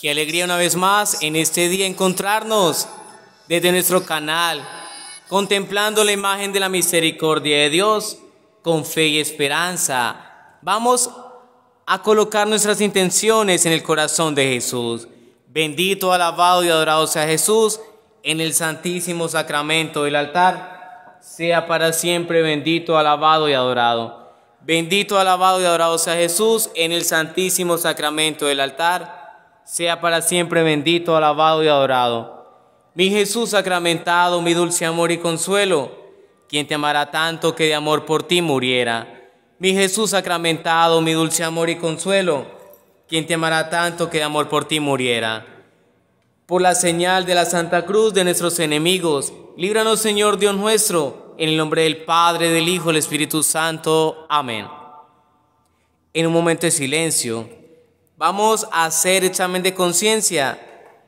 Qué alegría una vez más en este día encontrarnos desde nuestro canal, contemplando la imagen de la misericordia de Dios con fe y esperanza. Vamos a colocar nuestras intenciones en el corazón de Jesús. Bendito, alabado y adorado sea Jesús en el santísimo sacramento del altar. Sea para siempre bendito, alabado y adorado. Bendito, alabado y adorado sea Jesús en el santísimo sacramento del altar. Sea para siempre bendito, alabado y adorado. Mi Jesús sacramentado, mi dulce amor y consuelo, quien te amará tanto que de amor por ti muriera. Mi Jesús sacramentado, mi dulce amor y consuelo, quien te amará tanto que de amor por ti muriera. Por la señal de la Santa Cruz de nuestros enemigos, líbranos Señor Dios nuestro en el nombre del Padre, del Hijo, del Espíritu Santo. Amén. En un momento de silencio, vamos a hacer examen de conciencia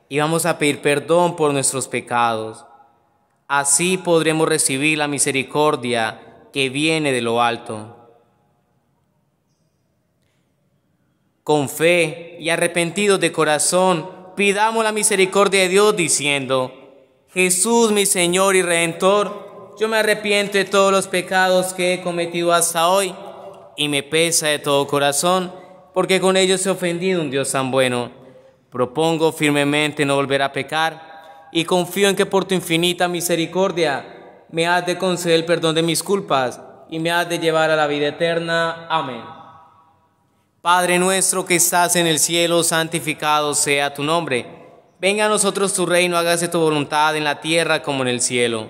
y vamos a pedir perdón por nuestros pecados. Así podremos recibir la misericordia que viene de lo alto. Con fe y arrepentidos de corazón, pidamos la misericordia de Dios diciendo, Jesús mi Señor y Redentor, yo me arrepiento de todos los pecados que he cometido hasta hoy y me pesa de todo corazón, porque con ellos he ofendido a un Dios tan bueno. Propongo firmemente no volver a pecar y confío en que por tu infinita misericordia me has de conceder el perdón de mis culpas y me has de llevar a la vida eterna. Amén. Padre nuestro que estás en el cielo, santificado sea tu nombre. Venga a nosotros tu reino, hágase tu voluntad en la tierra como en el cielo.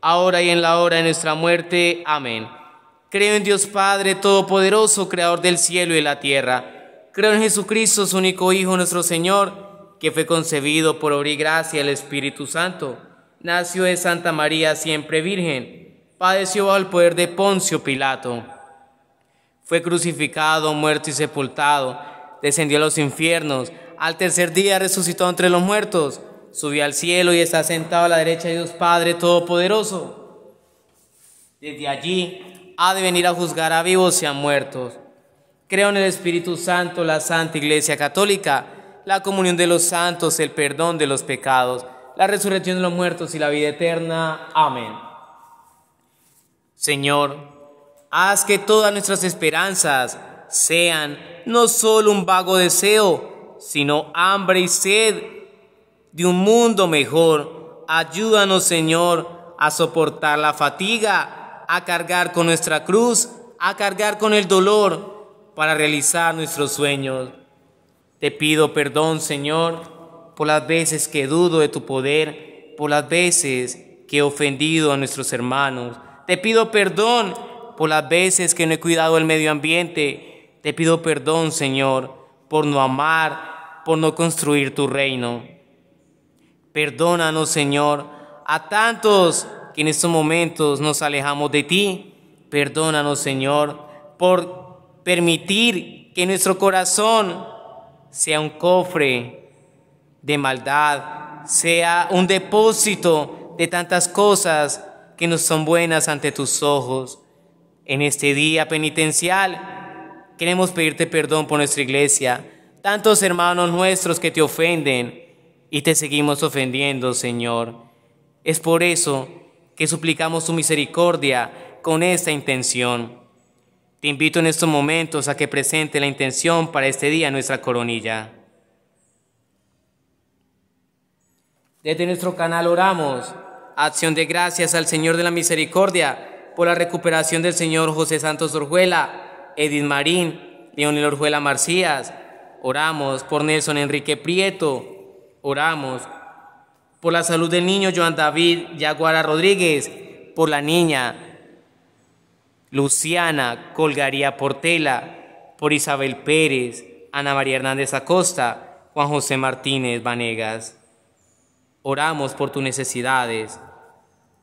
ahora y en la hora de nuestra muerte. Amén. Creo en Dios Padre Todopoderoso, Creador del cielo y la tierra. Creo en Jesucristo, su único Hijo, nuestro Señor, que fue concebido por obra y gracia del Espíritu Santo. Nació de Santa María, siempre Virgen. Padeció bajo el poder de Poncio Pilato. Fue crucificado, muerto y sepultado. Descendió a los infiernos. Al tercer día resucitó entre los muertos subió al cielo y está sentado a la derecha de Dios Padre Todopoderoso. Desde allí ha de venir a juzgar a vivos y a muertos. Creo en el Espíritu Santo, la Santa Iglesia Católica, la comunión de los santos, el perdón de los pecados, la resurrección de los muertos y la vida eterna. Amén. Señor, haz que todas nuestras esperanzas sean no solo un vago deseo, sino hambre y sed de un mundo mejor. Ayúdanos, Señor, a soportar la fatiga, a cargar con nuestra cruz, a cargar con el dolor para realizar nuestros sueños. Te pido perdón, Señor, por las veces que dudo de tu poder, por las veces que he ofendido a nuestros hermanos. Te pido perdón por las veces que no he cuidado el medio ambiente. Te pido perdón, Señor, por no amar, por no construir tu reino. Perdónanos, Señor, a tantos que en estos momentos nos alejamos de ti. Perdónanos, Señor, por permitir que nuestro corazón sea un cofre de maldad, sea un depósito de tantas cosas que no son buenas ante tus ojos. En este día penitencial queremos pedirte perdón por nuestra iglesia, tantos hermanos nuestros que te ofenden, y te seguimos ofendiendo, Señor. Es por eso que suplicamos tu misericordia con esta intención. Te invito en estos momentos a que presente la intención para este día nuestra coronilla. Desde nuestro canal oramos. Acción de gracias al Señor de la Misericordia por la recuperación del Señor José Santos Orjuela, Edith Marín, Leonel Orjuela Marcías. Oramos por Nelson Enrique Prieto, oramos por la salud del niño Joan David Yaguara Rodríguez, por la niña Luciana Colgaría Portela, por Isabel Pérez, Ana María Hernández Acosta, Juan José Martínez Vanegas. Oramos por tus necesidades.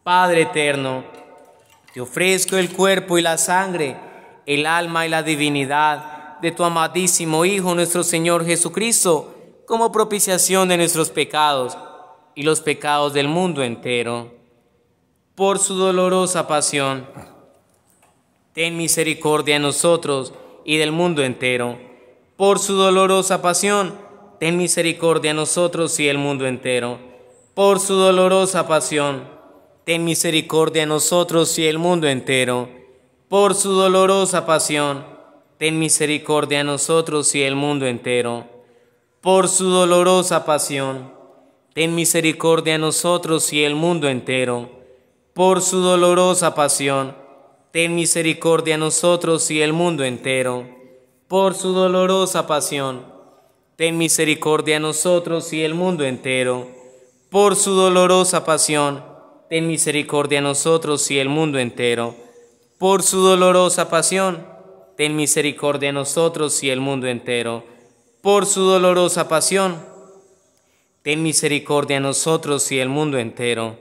Padre eterno, te ofrezco el cuerpo y la sangre, el alma y la divinidad de tu amadísimo Hijo, nuestro Señor Jesucristo, como propiciación de nuestros pecados y los pecados del mundo entero. Por su dolorosa pasión, ten misericordia a nosotros y del mundo entero. Por su dolorosa pasión, ten misericordia a nosotros y del mundo entero. Por su dolorosa pasión, ten misericordia a nosotros y el mundo entero. Por su dolorosa pasión, ten misericordia a nosotros y el mundo entero por su dolorosa pasión. Ten misericordia a nosotros y el mundo entero, por su dolorosa pasión. Ten misericordia a nosotros y el mundo entero, por su dolorosa pasión. Ten misericordia a nosotros y el mundo entero, por su dolorosa pasión. Ten misericordia a nosotros y el mundo entero, por su dolorosa pasión. Ten misericordia a nosotros y el mundo entero por su dolorosa pasión. Ten misericordia a nosotros y el mundo entero.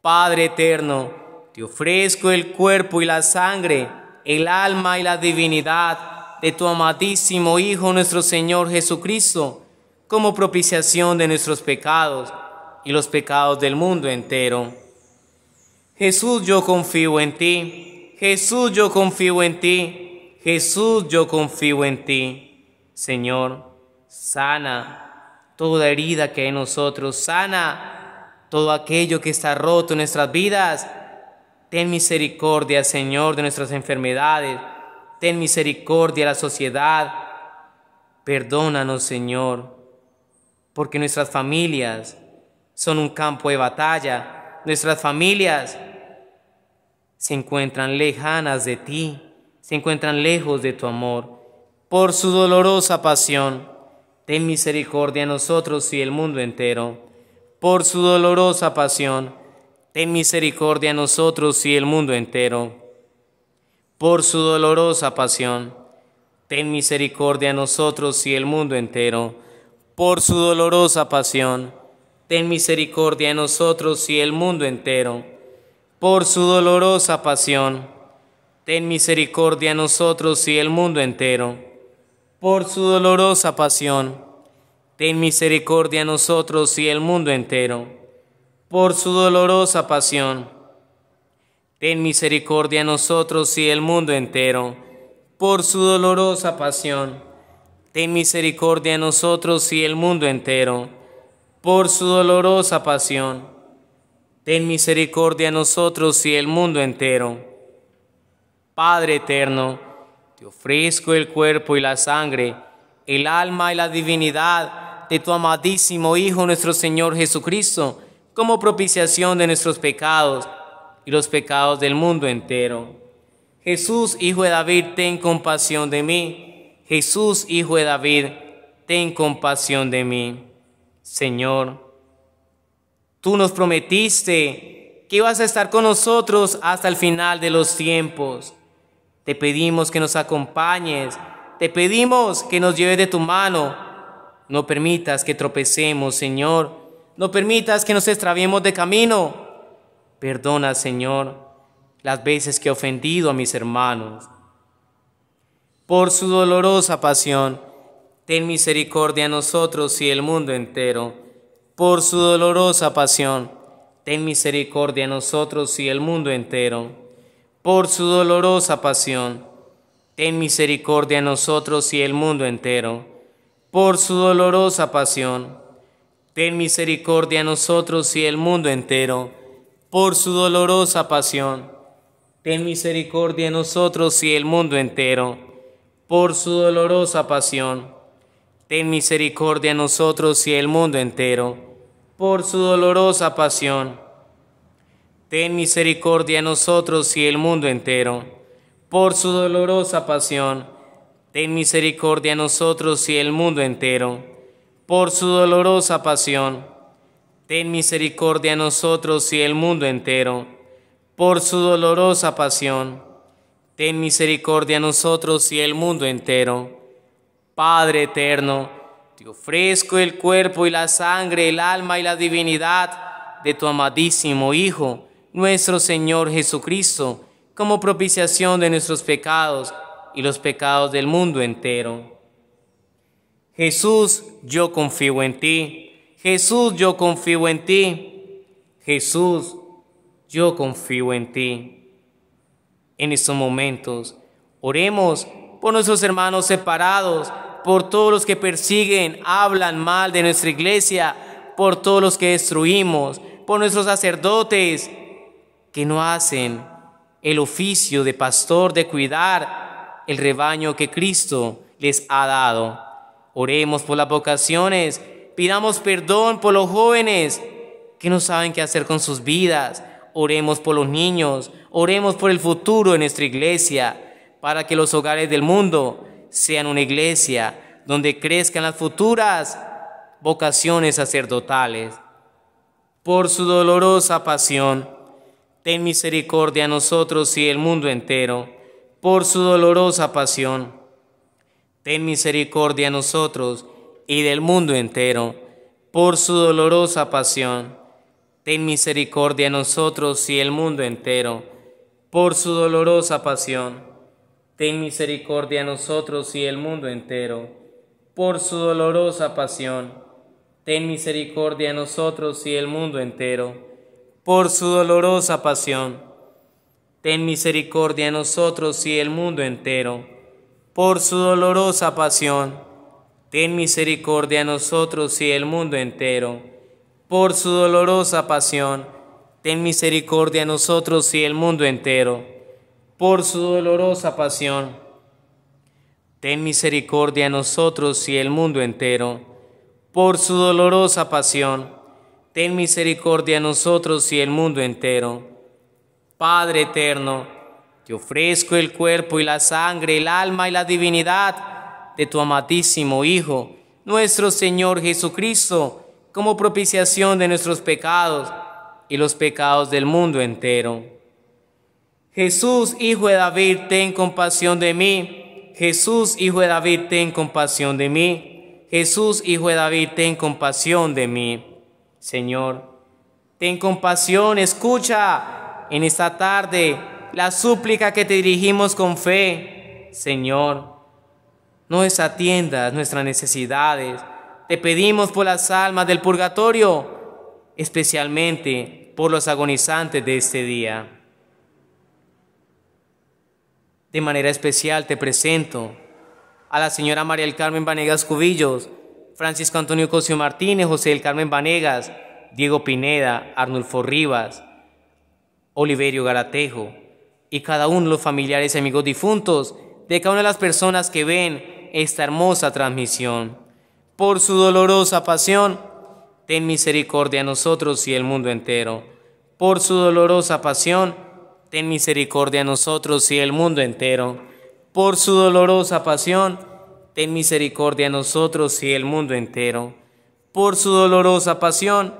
Padre eterno, te ofrezco el cuerpo y la sangre, el alma y la divinidad de tu amadísimo Hijo nuestro Señor Jesucristo, como propiciación de nuestros pecados y los pecados del mundo entero. Jesús, yo confío en ti. Jesús, yo confío en ti. Jesús, yo confío en ti. Señor, sana toda herida que hay en nosotros, sana todo aquello que está roto en nuestras vidas. Ten misericordia, Señor, de nuestras enfermedades. Ten misericordia a la sociedad. Perdónanos, Señor, porque nuestras familias son un campo de batalla. Nuestras familias se encuentran lejanas de ti, se encuentran lejos de tu amor por su dolorosa pasión, ten misericordia a nosotros y el mundo entero. Por su dolorosa pasión, ten misericordia a nosotros y el mundo entero. Por su dolorosa pasión, ten misericordia a nosotros y el mundo entero. Por su dolorosa pasión, ten misericordia a nosotros y el mundo entero. Por su dolorosa pasión, ten misericordia a nosotros y el mundo entero por su dolorosa pasión. Ten misericordia a nosotros y el mundo entero, por su dolorosa pasión. Ten misericordia a nosotros y el mundo entero, por su dolorosa pasión. Ten misericordia a nosotros y el mundo entero, por su dolorosa pasión. Ten misericordia a nosotros y el mundo entero. Padre eterno, ofrezco el cuerpo y la sangre, el alma y la divinidad de tu amadísimo Hijo nuestro Señor Jesucristo, como propiciación de nuestros pecados y los pecados del mundo entero. Jesús, Hijo de David, ten compasión de mí. Jesús, Hijo de David, ten compasión de mí. Señor, tú nos prometiste que ibas a estar con nosotros hasta el final de los tiempos. Te pedimos que nos acompañes, te pedimos que nos lleves de tu mano. No permitas que tropecemos, Señor. No permitas que nos extraviemos de camino. Perdona, Señor, las veces que he ofendido a mis hermanos. Por su dolorosa pasión, ten misericordia a nosotros y el mundo entero. Por su dolorosa pasión, ten misericordia a nosotros y el mundo entero por su dolorosa pasión. Ten misericordia a nosotros y el mundo entero, por su dolorosa pasión. Ten misericordia de nosotros y el mundo entero, por su dolorosa pasión. Ten misericordia de nosotros y el mundo entero, por su dolorosa pasión. Ten misericordia de nosotros y el mundo entero, por su dolorosa pasión ten misericordia a nosotros y el mundo entero. Por su dolorosa pasión, ten misericordia a nosotros y el mundo entero. Por su dolorosa pasión, ten misericordia a nosotros y el mundo entero. Por su dolorosa pasión, ten misericordia a nosotros y el mundo entero. Padre eterno, te ofrezco el cuerpo y la sangre, el alma y la divinidad de tu amadísimo Hijo nuestro Señor Jesucristo, como propiciación de nuestros pecados y los pecados del mundo entero. Jesús, yo confío en ti. Jesús, yo confío en ti. Jesús, yo confío en ti. En estos momentos, oremos por nuestros hermanos separados, por todos los que persiguen, hablan mal de nuestra iglesia, por todos los que destruimos, por nuestros sacerdotes, que no hacen el oficio de pastor de cuidar el rebaño que Cristo les ha dado. Oremos por las vocaciones, pidamos perdón por los jóvenes que no saben qué hacer con sus vidas. Oremos por los niños, oremos por el futuro de nuestra iglesia, para que los hogares del mundo sean una iglesia donde crezcan las futuras vocaciones sacerdotales. Por su dolorosa pasión, ten misericordia a nosotros y el mundo entero, por su dolorosa pasión. Ten misericordia a nosotros y del mundo entero, por su dolorosa pasión. Ten misericordia a nosotros y el mundo entero, por su dolorosa pasión. Ten misericordia a nosotros y el mundo entero, por su dolorosa pasión. Ten misericordia a nosotros y el mundo entero por su dolorosa pasión. Ten misericordia a nosotros y el mundo entero, por su dolorosa pasión. Ten misericordia a nosotros y el mundo entero, por su dolorosa pasión. Ten misericordia a nosotros y el mundo entero, por su dolorosa pasión. Ten misericordia a nosotros y el mundo entero, por su dolorosa pasión ten misericordia de nosotros y el mundo entero. Padre eterno, te ofrezco el cuerpo y la sangre, el alma y la divinidad de tu amadísimo Hijo, nuestro Señor Jesucristo, como propiciación de nuestros pecados y los pecados del mundo entero. Jesús, Hijo de David, ten compasión de mí. Jesús, Hijo de David, ten compasión de mí. Jesús, Hijo de David, ten compasión de mí. Señor, ten compasión, escucha en esta tarde la súplica que te dirigimos con fe. Señor, no desatiendas nuestras necesidades. Te pedimos por las almas del purgatorio, especialmente por los agonizantes de este día. De manera especial te presento a la señora María del Carmen Vanegas Cubillos, Francisco Antonio Cosio Martínez, José del Carmen Vanegas, Diego Pineda, Arnulfo Rivas, Oliverio Garatejo y cada uno de los familiares y amigos difuntos de cada una de las personas que ven esta hermosa transmisión. Por su dolorosa pasión, ten misericordia a nosotros y el mundo entero. Por su dolorosa pasión, ten misericordia a nosotros y el mundo entero. Por su dolorosa pasión, ten misericordia a nosotros y el mundo entero. Por su dolorosa pasión,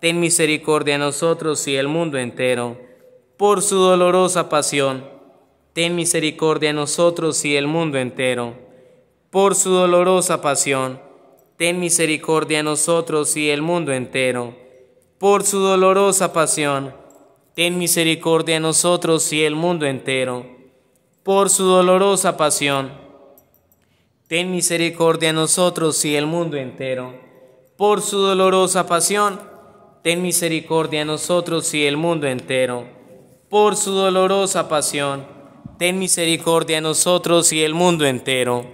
ten misericordia a nosotros y el mundo entero. Por su dolorosa pasión, ten misericordia a nosotros y el mundo entero. Por su dolorosa pasión, ten misericordia a nosotros y el mundo entero. Por su dolorosa pasión, ten misericordia a nosotros y el mundo entero. Por su dolorosa pasión, Ten misericordia a nosotros y el mundo entero. Por su dolorosa pasión, ten misericordia a nosotros y el mundo entero. Por su dolorosa pasión, ten misericordia a nosotros y el mundo entero.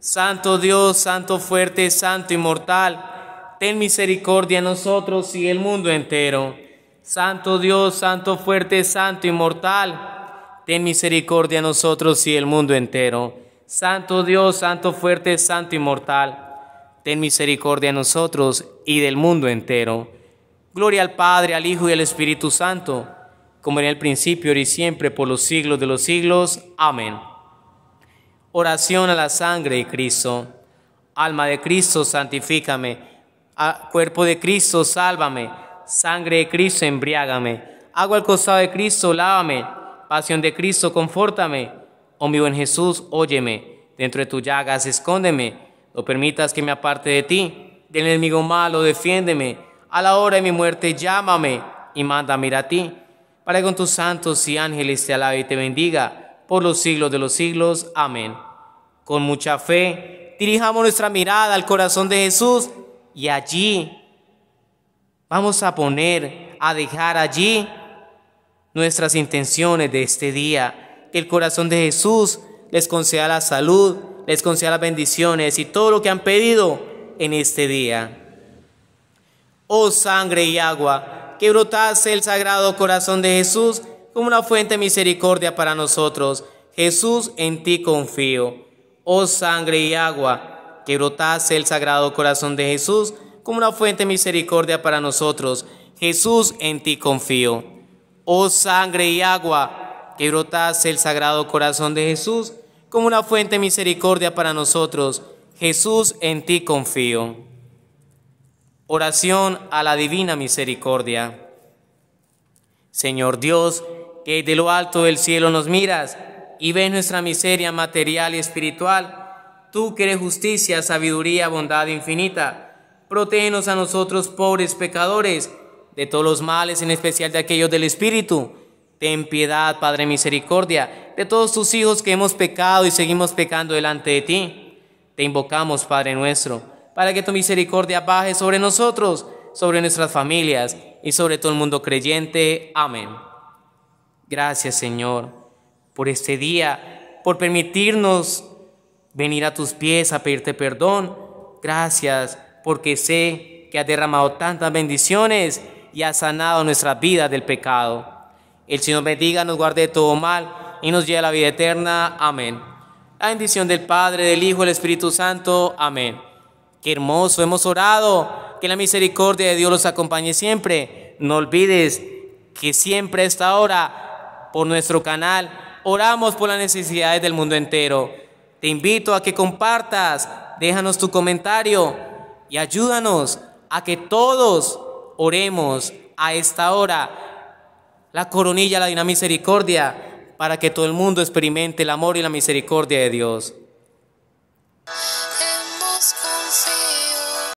Santo Dios, Santo fuerte, Santo inmortal, ten misericordia de nosotros y el mundo entero. Santo Dios, Santo fuerte, Santo inmortal, ten misericordia de nosotros y el mundo entero. Santo Dios, Santo fuerte, Santo inmortal, ten misericordia de nosotros y del mundo entero. Gloria al Padre, al Hijo y al Espíritu Santo, como en el principio, y siempre, por los siglos de los siglos. Amén. Oración a la sangre de Cristo. Alma de Cristo, santifícame. Ah, cuerpo de Cristo, sálvame. Sangre de Cristo, embriágame. Agua al costado de Cristo, lávame. Pasión de Cristo, confórtame Oh mi buen Jesús, óyeme, dentro de tus llagas escóndeme, no permitas que me aparte de ti, del enemigo malo defiéndeme, a la hora de mi muerte llámame y mándame ir a ti, para que con tus santos y ángeles te alabe y te bendiga por los siglos de los siglos. Amén. Con mucha fe, dirijamos nuestra mirada al corazón de Jesús y allí vamos a poner, a dejar allí nuestras intenciones de este día el corazón de Jesús les conceda la salud, les conceda las bendiciones y todo lo que han pedido en este día. Oh sangre y agua, que brotase el sagrado corazón de Jesús como una fuente de misericordia para nosotros. Jesús, en ti confío. Oh sangre y agua, que brotase el sagrado corazón de Jesús como una fuente de misericordia para nosotros. Jesús, en ti confío. Oh sangre y agua, que brotase el sagrado corazón de Jesús como una fuente de misericordia para nosotros. Jesús, en ti confío. Oración a la divina misericordia. Señor Dios, que de lo alto del cielo nos miras y ves nuestra miseria material y espiritual, tú que eres justicia, sabiduría, bondad infinita, protégenos a nosotros pobres pecadores de todos los males, en especial de aquellos del espíritu Ten piedad, Padre Misericordia, de todos tus hijos que hemos pecado y seguimos pecando delante de ti. Te invocamos, Padre nuestro, para que tu misericordia baje sobre nosotros, sobre nuestras familias y sobre todo el mundo creyente. Amén. Gracias, Señor, por este día, por permitirnos venir a tus pies a pedirte perdón. Gracias, porque sé que has derramado tantas bendiciones y has sanado nuestras vidas del pecado. El Señor bendiga, nos guarde de todo mal y nos lleve a la vida eterna. Amén. La bendición del Padre, del Hijo, del Espíritu Santo. Amén. Qué hermoso, hemos orado. Que la misericordia de Dios los acompañe siempre. No olvides que siempre a esta hora, por nuestro canal, oramos por las necesidades del mundo entero. Te invito a que compartas, déjanos tu comentario y ayúdanos a que todos oremos a esta hora la coronilla, la divina misericordia, para que todo el mundo experimente el amor y la misericordia de Dios.